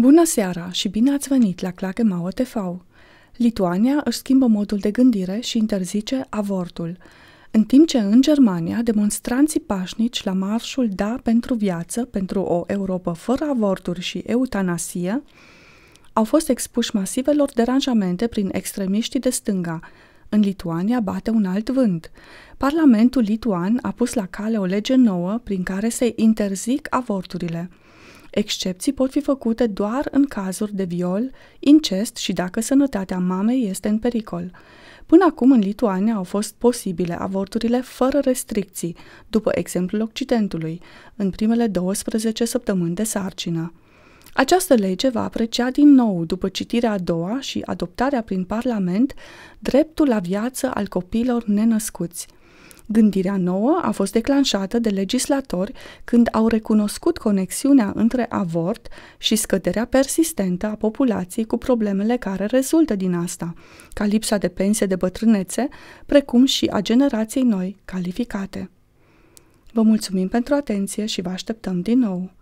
Bună seara și bine ați venit la Clache Mauă TV! Lituania își schimbă modul de gândire și interzice avortul. În timp ce în Germania, demonstranții pașnici la marșul Da pentru viață, pentru o Europa fără avorturi și eutanasie, au fost expuși masivelor deranjamente prin extremiștii de stânga. În Lituania bate un alt vânt. Parlamentul lituan a pus la cale o lege nouă prin care se interzic avorturile – Excepții pot fi făcute doar în cazuri de viol, incest și dacă sănătatea mamei este în pericol. Până acum, în Lituania au fost posibile avorturile fără restricții, după exemplul Occidentului, în primele 12 săptămâni de sarcină. Această lege va aprecia din nou, după citirea a doua și adoptarea prin Parlament, dreptul la viață al copiilor nenăscuți – Gândirea nouă a fost declanșată de legislatori când au recunoscut conexiunea între avort și scăderea persistentă a populației cu problemele care rezultă din asta, ca lipsa de pensie de bătrânețe, precum și a generației noi calificate. Vă mulțumim pentru atenție și vă așteptăm din nou!